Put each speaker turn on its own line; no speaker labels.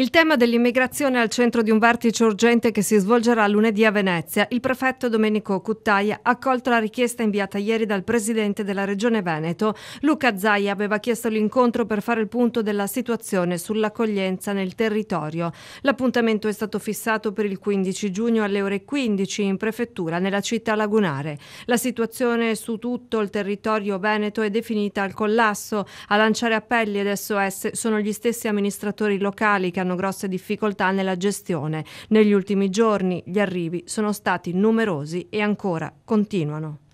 Il tema dell'immigrazione è al centro di un vertice urgente che si svolgerà lunedì a Venezia. Il prefetto Domenico Cuttaia ha accolto la richiesta inviata ieri dal presidente della Regione Veneto. Luca Zai aveva chiesto l'incontro per fare il punto della situazione sull'accoglienza nel territorio. L'appuntamento è stato fissato per il 15 giugno alle ore 15 in prefettura nella città lagunare. La situazione su tutto il territorio veneto è definita al collasso. A lanciare appelli ed SOS sono gli stessi amministratori locali che hanno incontrano grosse difficoltà nella gestione. Negli ultimi giorni gli arrivi sono stati numerosi e ancora continuano.